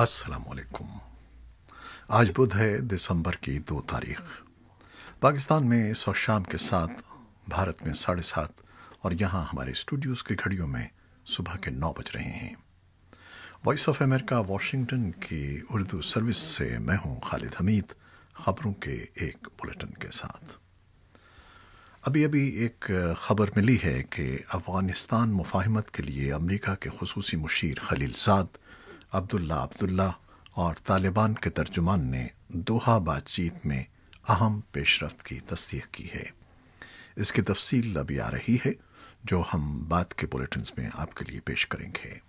अस्सलाम वालेकुम आज बुध है दिसंबर की दो तारीख पाकिस्तान में इस वक्त शाम के साथ भारत में साढ़े सात और यहाँ हमारे स्टूडियोज़ की घड़ियों में सुबह के नौ बज रहे हैं वॉइस ऑफ अमेरिका वाशिंगटन की उर्दू सर्विस से मैं हूँ खालिद हमीद खबरों के एक बुलेटिन के साथ अभी अभी एक खबर मिली है कि अफ़गानिस्तान मुफाहमत के लिए अमेरिका के खसूसी मुशीर खलीलजाद अब्दुल्ला अब्दुल्ला और तालिबान के तर्जुमान ने दोहा बातचीत में अहम पेशरफ की तस्दीक की है इसकी तफसील अभी आ रही है जो हम बाद के बुलेटिन में आपके लिए पेश करेंगे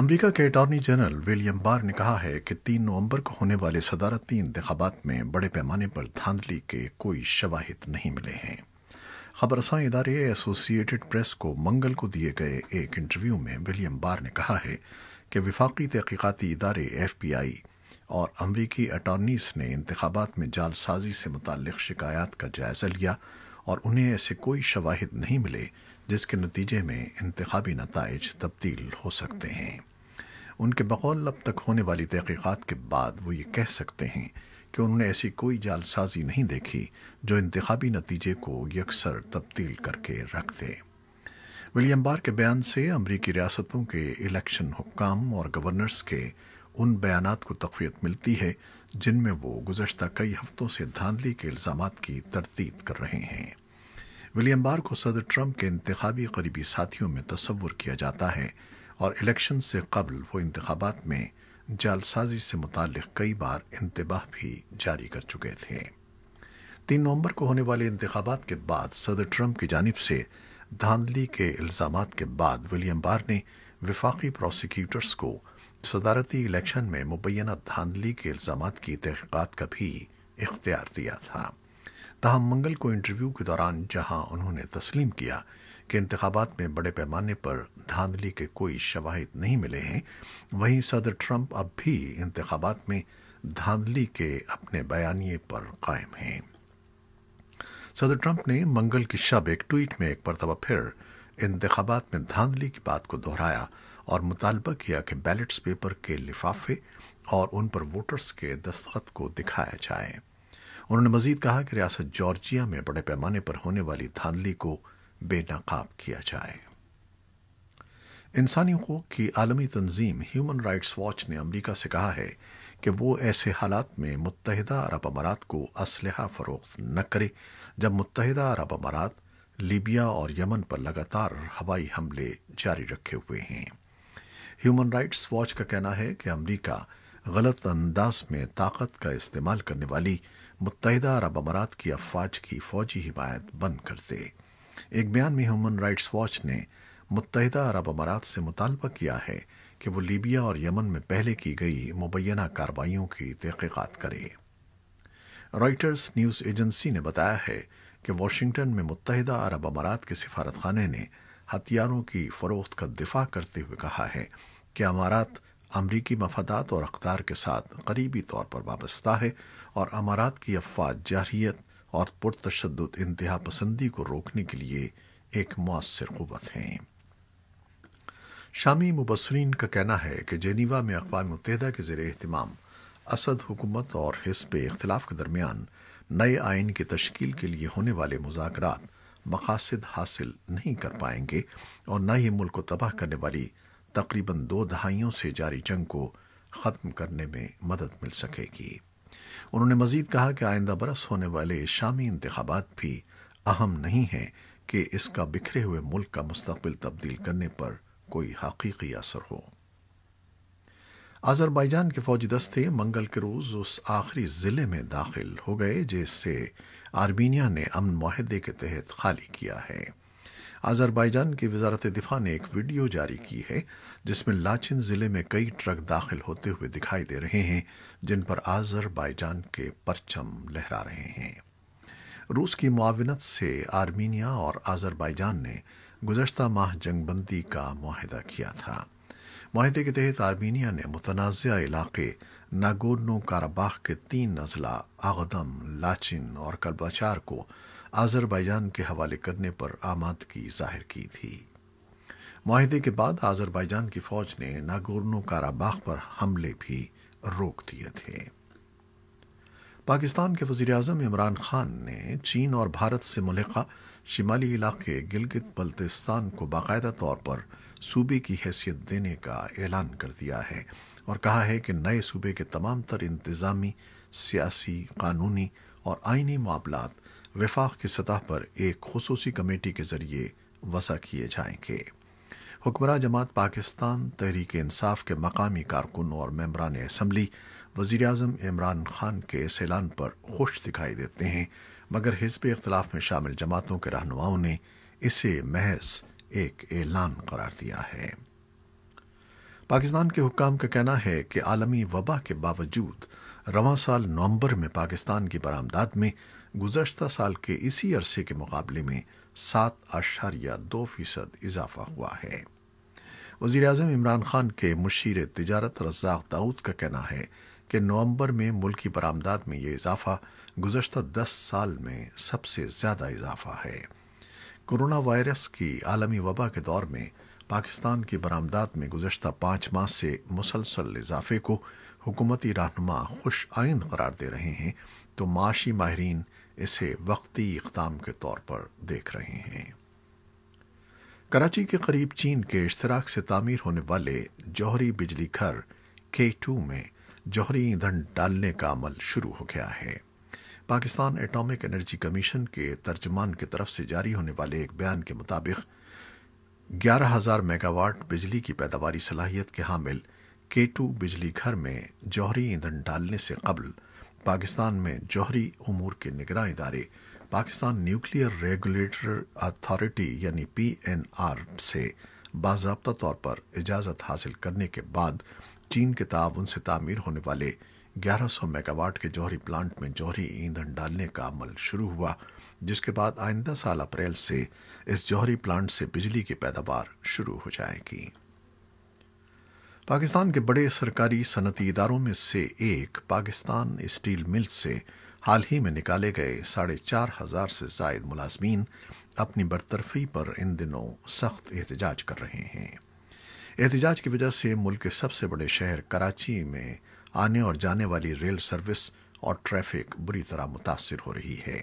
अमरीका के अटॉर्नी जनरल विलियम बार ने कहा है कि 3 नवंबर को होने वाले सदारती इंतबात में बड़े पैमाने पर धांधली के कोई शवाहिद नहीं मिले हैं खबरसा इदारे एसोसिएटेड प्रेस को मंगल को दिए गए एक इंटरव्यू में विलियम बार ने कहा है कि विफाकी तहकीकती इदारे एफ आई और अमरीकी अटॉर्नीस ने इंतबात में जालसाजी से मुतक शिकायत का जायजा लिया और उन्हें ऐसे कोई शवाहद नहीं मिले जिसके नतीजे में इंतबी नतज तब्दील हो सकते हैं उनके बकौल अब तक होने वाली तहकीक़ात के बाद वो ये कह सकते हैं कि उन्होंने ऐसी कोई जालसाजी नहीं देखी जो इंतबी नतीजे को यकसर तब्दील करके रख दे विलियम बार के बयान से अमरीकी रियासतों के इलेक्शन हुक्काम और गवर्नर्स के उन बयान को तकवीत मिलती है जिनमें वो गुजशत कई हफ्तों से धांधली के इल्ज़ाम की तरतीब कर रहे हैं विलियम बार को सदर ट्रंप के इंतबी करीबी साथियों में तस्वुर किया जाता है और इलेक्शन से कबल वो इंतबात में जालसाजी से मुतल कई बार इंतबाह भी जारी कर चुके थे तीन नवंबर को होने वाले इंतबात के बाद सदर ट्रंप की जानब से धांधली के इल्जाम के बाद विलियम बार ने विफाकी प्रोसिक्यूटर्स को सदारती इलेक्शन में मुबैना धांधली के इल्जाम की तहकीकत का भी इख्तियार दिया था तहम मंगल को इंटरव्यू के दौरान जहां उन्होंने तस्लीम किया कि इंतबात में बड़े पैमाने पर धांधली के कोई शवाहिद नहीं मिले हैं वहीं सदर ट्रंप अब भी इंतबात में धांधली के अपने बयानिए पर कायम हैं सदर ट्रंप ने मंगल की शब एक ट्वीट में एक मरतबा फिर इंतबात में धांधली की बात को दोहराया और मुतालबा किया कि बैलेट्स पेपर के लिफाफे और उन पर वोटर्स के दस्तखत को दिखाया जाए उन्होंने मजीद कहा कि रियासत जॉर्जिया में बड़े पैमाने पर होने वाली धांधली को बेनकाब किया जाए इंसानी हकूक की आलमी तंजीम ह्यूमन राइट्स वॉच ने अमरीका से कहा है कि वो ऐसे हालात में मुतहदा अरब अमारात को असलहा फ़रोख्त न करे जब मुतहदा अरब अमारात लीबिया और यमन पर लगातार हवाई हमले जारी रखे हुए हैं ह्यूमन राइट्स वॉच का कहना है कि अमरीका गलत अंदाज में ताकत का इस्तेमाल करने वाली मुतहदा अरब अमारात की अफवाज की फौजी हिमायत बंद कर दे एक बयान में ह्यूमन राइट्स वॉच ने मुतहदा अरब अमारात से मुतालबा किया है कि वो लीबिया और यमन में पहले की गई मुबैना कार्रवाइयों की तहकीकात करे रॉयटर्स न्यूज़ एजेंसी ने बताया है कि वाशिंगटन में मुतहदा अरब अमारात के सिफारतखाने ने हथियारों की फरोख्त का दिफा करते हुए कहा है कि अमारात अमरीकी मफादात और अकदार के साथ करीबी तौर पर वाबस्ता है और अमारात की अफवाज जारहीत और पुरतशद इंतहा पसंदी को रोकने के लिए एक मौसर क़वत हैं शामी मुबसरीन का कहना है कि जेनीवा में अकवा मुतहद के जेर अहतमाम असद हुकूमत और हिस्ब इख्तलाफ के दरमियान नए आइन की तश्कील के लिए होने वाले मुजाकर मकासद हासिल नहीं कर पाएंगे और न ही मुल्क को तबाह करने वाली तकरीबन दो दहाइयों से जारी जंग को ख़त्म करने में मदद मिल सकेगी उन्होंने मजीद कहा कि आइंदा बरस होने वाले शामी इंतबात भी अहम नहीं हैं कि इसका बिखरे हुए मुल्क का मुस्तबिल तब्दील करने पर कोई हकीकी असर हो आज़रबाईजान के फौजी दस्ते मंगल के रोज़ उस आखिरी ज़िले में दाखिल हो गए जिसे आर्मीनिया ने अमन माहदे के तहत खाली किया है आज़रबाईजान की वजारत दिफा ने एक वीडियो जारी की है जिसमें लाचिन ज़िले में कई ट्रक दाखिल होते हुए दिखाई दे रहे हैं जिन पर आज़रबाईजान के परचम लहरा रहे हैं रूस की मुआवनत से आर्मीनिया और आज़रबाईजान ने गुजशत माह जंगबंदी का माहिदा किया था माहदे के तहत आर्मीनिया ने मुतनाज़ इलाके नागोर्नो काराबाख के तीन नजला आगदम लाचिन और कलबाचार को आज़रबाईजान के हवाले करने पर आमादगी जाहिर की थी माहदे के बाद आज़रबाईजान की फौज ने नागोर्नो काराबाख पर हमले भी रोक दिए थे पाकिस्तान के वजीर अजम इमरान खान ने चीन और भारत से मुलका शिमाली इलाके गिलगित बल्तिस्तान को बाकायदा तौर पर सूबे की हैसियत देने का ऐलान कर दिया है और कहा है कि नए सूबे के तमाम तर इंतज़ामी सियासी कानूनी और आइनी मामला विफाक की सतह पर एक खसूसी कमेटी के ज़रिए वसा किए जाएंगे हुक्मर जमात पाकिस्तान तहरीक इंसाफ के मकामी कारकुन और मम्बरान असम्बली वज़ी अजम इमरान खान के इस ऐलान पर खुश दिखाई देते हैं मगर हिजब इख्तलाफ में शामिल जमातों के रहनुमाओं ने इसे महज एक ऐलान करार दिया है पाकिस्तान के हुकाम का कहना है कि आलमी वबा के बावजूद रवा साल नवंबर में पाकिस्तान की बरामदाद में गुजशत साल के इसी अरसे के मुकाबले में सात आशारिया दो फीसद इजाफा हुआ है वजीर अजम इमरान खान के मुशीर तजारत रजाक दाऊद का कहना है कि नवंबर में मुल्क की बरामदात में यह इजाफा गुजशत दस साल में सबसे ज़्यादा इजाफा है कोरोना वायरस की आलमी वबा के दौर में पाकिस्तान की बरामदात में गुजशत पांच माह से मुसलसल इजाफे को हुकूमती रहनुमा खुश आइन करार दे रहे हैं तो माशी माहरीन इसे वक्ती इकदाम के तौर पर देख रहे हैं कराची के करीब चीन के इश्तराक से तामीर होने वाले जौहरी बिजली घर के टू में जौहरी ईंधन डालने का अमल शुरू हो गया है पाकिस्तान एटॉमिक एनर्जी कमीशन के तर्जमान की तरफ से जारी होने वाले एक बयान के मुताबिक 11000 मेगावाट बिजली की पैदावारी सलाहियत के हामिल के टू बिजली घर में जौहरी ईंधन डालने से कबल पाकिस्तान में जौहरी उमूर के निगरान इदारे पाकिस्तान न्यूक्लियर रेगुलेटर अथॉरिटी यानी आर से बाबा तौर पर इजाज़त हासिल करने के बाद चीन के ताउन से तामीर होने वाले 1100 मेगावाट के जौहरी प्लांट में जौहरी ईंधन डालने का अमल शुरू हुआ जिसके बाद आइंदा साल अप्रैल से इस जौहरी प्लांट से बिजली की पैदावार शुरू हो जाएगी पाकिस्तान के बड़े सरकारी सनती इदारों में से एक पाकिस्तान स्टील मिल से हाल ही में निकाले गए साढ़े चार हजार से जायद मुलाजमीन अपनी बरतरफी पर इन दिनों सख्त एहतजाज कर रहे हैं एहतजाज की वजह से मुल्क के सबसे बड़े शहर कराची में आने और जाने वाली रेल सर्विस और ट्रैफिक बुरी तरह मुतासर हो रही है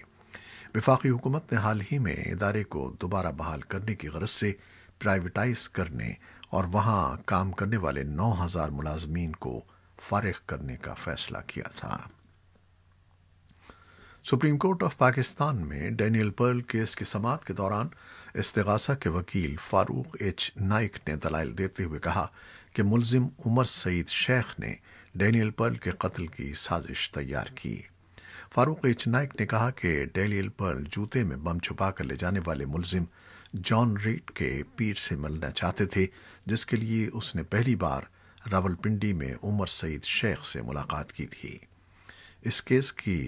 विफाकी हुकूमत ने हाल ही में इदारे को दोबारा बहाल करने की गरज से प्राइवेटाइज करने और वहां काम करने वाले 9000 मुलाजमीन को फारिग करने का फैसला किया था सुप्रीम कोर्ट ऑफ पाकिस्तान में डेनियल पर्ल केस की समात के दौरान इस्तेगासा के वकील फारूक एच नाइक ने दलाइल देते हुए कहा कि मुलजिम उमर सईद शेख ने डेनियल पर्ल के कत्ल की साजिश तैयार की फारूक एच नाइक ने कहा कि डैनियल पर्ल जूते में बम छुपा कर ले जाने वाले मुलजिम जॉन रीड के पीर से मिलना चाहते थे जिसके लिए उसने पहली बार रावलपिंडी में उमर सईद शेख से मुलाकात की थी इस केस की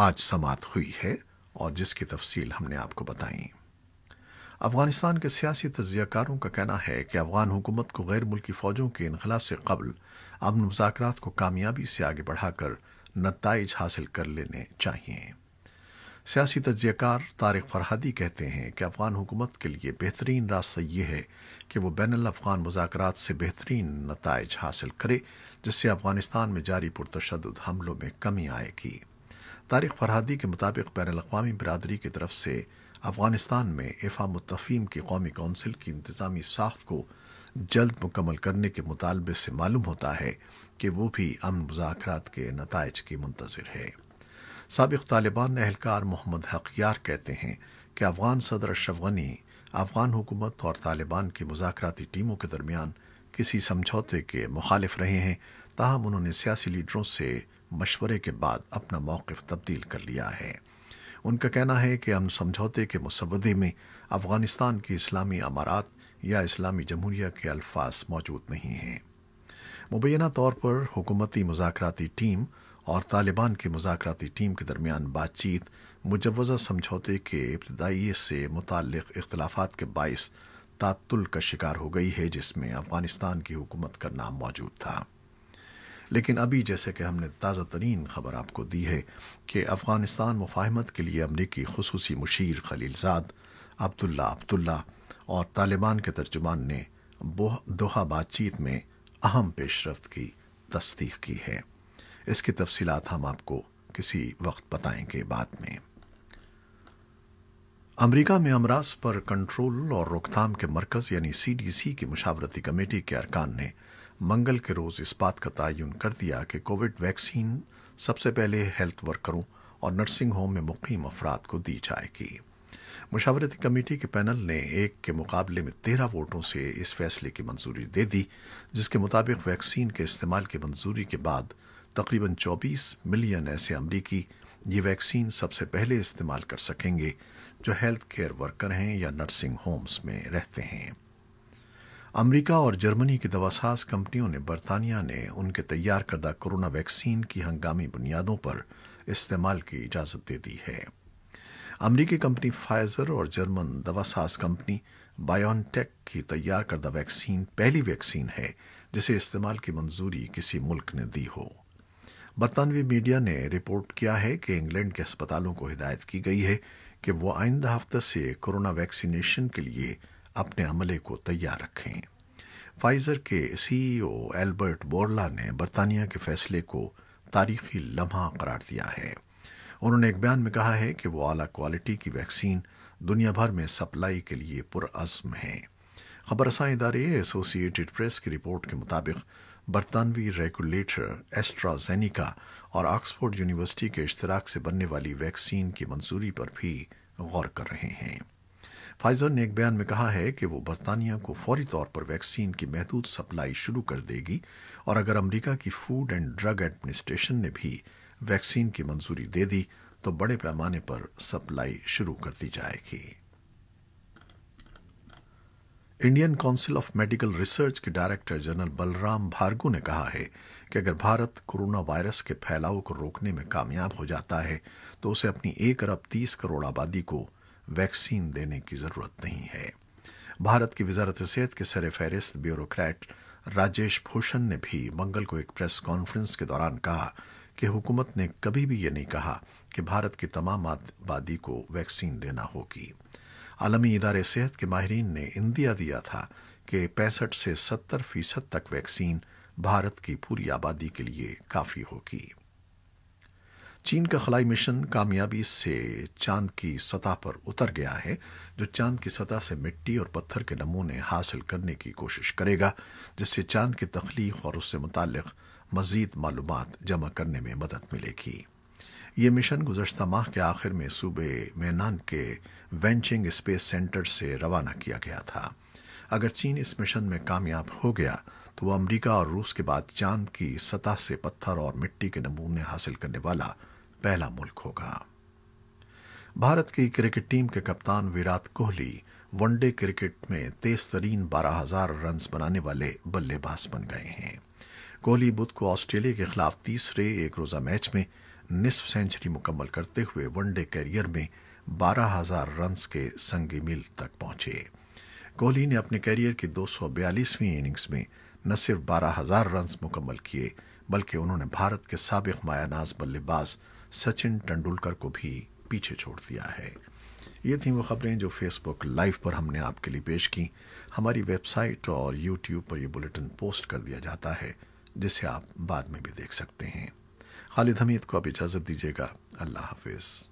आज समाप्त हुई है और जिसकी तफसील हमने आपको बताई अफगानिस्तान के सियासी तजियाकारों का कहना है कि अफगान हुकूमत को गैर मुल्की फौजों के इनखला से कबल अमन मुजाकर को कामयाबी से आगे बढ़ाकर नतज हासिल कर लेने चाहिए सियासी तजियाकार तारिक फरहादी कहते हैं कि अफगान हुकूमत के लिए बेहतरीन रास्ता यह है कि वह बैन अफगान मुजाकर से बेहतरीन नतज हासिल करे जिससे अफगानिस्तान में जारी पुरतशद हमलों में कमी आएगी तारिक फरहादी के मुताबिक बैन अवी बरदरी की तरफ से अफगानिस्तान में इफाम तफीम की कौमी कौंसिल की इंतजामी साख्त को जल्द मुकम्मल करने के मुतालबे से मालूम होता है कि वो भी अमन मुजाकर के नतज की मुंतजर है सबक तालिबान एहलकार मोहम्मद हकियार कहते हैं कि अफगान सदर अशरफ गनी अफगान हुकूमत और तालिबान की मुजाकती टीमों के दरमियान किसी समझौते के मुखालिफ रहे हैं ताहम उन्होंने सियासी लीडरों से मशवरे के बाद अपना मौकफ तब्दील कर लिया है उनका कहना है कि हम समझौते के मुसवदे में अफगानिस्तान की इस्लामी अमारात या इस्लामी जमहूरिया के अल्फाज मौजूद नहीं हैं मुबैना तौर पर हुकूमती मुजाकती टीम और तालिबान की मुजाकती टीम के दरमियान बातचीत मुजवज़ा समझौते के इब्तदाई से मुतक इख्तलाफात के बायस तातुल का शिकार हो गई है जिसमें अफगानिस्तान की हुकूमत का नाम मौजूद था लेकिन अभी जैसे कि हमने ताज़ा तरीन खबर आपको दी है कि अफ़गानिस्तान मुफाहमत के लिए अमरीकी खसूसी मुशीर खलीलजाद अब्दुल्ला अब्दुल्ला और तालिबान के तर्जुमान ने दोहा बातचीत में अहम पेशरफ की तस्दीक की है इसकी तफसीलात हम आपको किसी वक्त बताएंगे बाद में अमरीका में अमराज पर कंट्रोल और रोकथाम के मरकज़ यानी सी डी सी की मशावरती कमेटी के अरकान ने मंगल के रोज इस बात का तयन कर दिया कि कोविड वैक्सीन सबसे पहले हेल्थ वर्करों और नर्सिंग होम में मुकम अफराद को दी जाएगी मुशावरती कमेटी के पैनल ने एक के मुकाबले में तेरह वोटों से इस फैसले की मंजूरी दे दी जिसके मुताबिक वैक्सीन के इस्तेमाल की मंजूरी के बाद तकरीबन 24 मिलियन ऐसे अमरीकी ये वैक्सीन सबसे पहले इस्तेमाल कर सकेंगे जो हेल्थ केयर वर्कर हैं या नर्सिंग होम्स में रहते हैं अमेरिका और जर्मनी की दवासाज कंपनियों ने बरतानिया ने उनके तैयार करदा कोरोना वैक्सीन की हंगामी बुनियादों पर इस्तेमाल की इजाजत दे दी है अमरीकी कंपनी फाइजर और जर्मन दवासाज कंपनी बायोनटेक की तैयार करदा वैक्सीन पहली वैक्सीन है जिसे इस्तेमाल की मंजूरी किसी मुल्क ने दी हो बरतानवी मीडिया ने रिपोर्ट किया है कि इंग्लैंड के अस्पतालों को हिदायत की गई है कि वो आइंदा हफ्ते से कोरोना वैक्सीनेशन के लिए अपने अमले को तैयार रखें फाइजर के सीईओ एल्बर्ट बोरला ने बरतानिया के फैसले को तारीखी लम्हा करार दिया है उन्होंने एक बयान में कहा है कि वो आला क्वालिटी की वैक्सीन दुनिया भर में सप्लाई के लिए पुरअज़म है खबरसा इदारे एसोसिएटेड प्रेस की रिपोर्ट के मुताबिक बरतानवी रेगुलेटर एस्ट्राजेनिका और ऑक्सफोर्ड यूनिवर्सिटी के इश्तराक से बनने वाली वैक्सीन की मंजूरी पर भी गौर कर रहे हैं फाइजर ने एक बयान में कहा है कि वो बरतानिया को फौरी तौर पर वैक्सीन की महदूद सप्लाई शुरू कर देगी और अगर अमरीका की फूड एंड ड्रग एडमिनिस्ट्रेशन ने भी वैक्सीन की मंजूरी दे दी तो बड़े पैमाने पर सप्लाई शुरू कर दी जाएगी Indian Council of Medical Research के डायरेक्टर जनरल बलराम भार्गव ने कहा है कि अगर भारत कोरोना वायरस के फैलाव को रोकने में कामयाब हो जाता है तो उसे अपनी एक अरब तीस करोड़ आबादी को वैक्सीन देने की ज़रूरत नहीं है भारत की वजारत सेहत के सर फहरिस्त ब्यूरोक्रेट राजेश भूषण ने भी मंगल को एक प्रेस कॉन्फ्रेंस के दौरान कहा कि हुकूमत ने कभी भी ये नहीं कहा कि भारत की तमाम आबादी को वैक्सीन देना होगी आलमी इदारे सेहत के माहरीन ने इंदिया दिया था कि पैंसठ से सत्तर फीसद तक वैक्सीन भारत की पूरी आबादी के लिए काफ़ी होगी चीन का खलाई मिशन कामयाबी से चांद की सतह पर उतर गया है जो चांद की सतह से मिट्टी और पत्थर के नमूने हासिल करने की कोशिश करेगा जिससे चांद की तख्लीक और उससे मुतल मजीद मालूम जमा करने में मदद मिलेगी ये मिशन गुजशत माह के आखिर में सूबे मैनान के वेंचिंग स्पेस सेंटर से रवाना किया गया था अगर चीन इस मिशन में कामयाब हो गया तो वह अमरीका और रूस के बाद चांद की सतह से पत्थर और मिट्टी के नमूने हासिल करने वाला पहला मुल्क होगा भारत की क्रिकेट टीम के कप्तान विराट कोहली वनडे क्रिकेट में तेज तरीन बारह हजार रन बनाने वाले बल्लेबाज बन गए हैं कोहली बुध को ऑस्ट्रेलिया के खिलाफ तीसरे एक रोजा मैच में निसफ सेंचुरी मुकम्मल करते हुए वनडे कैरियर में बारह हजार रन के संगी मिल तक पहुंचे कोहली ने अपने कैरियर की दो इनिंग्स में न सिर्फ बारह हजार रन मुकम्मल किए बल्कि उन्होंने भारत के सबक मायानाज बल्लेबाज सचिन तेंडुलकर को भी पीछे छोड़ दिया है ये थी वो खबरें जो फेसबुक लाइव पर हमने आपके लिए पेश की हमारी वेबसाइट और यूट्यूब पर यह बुलेटिन पोस्ट कर दिया जाता है जिसे आप बाद में भी देख सकते हैं खालिद हमीद को अब इजाज़त दीजिएगा अल्लाह हाफिज़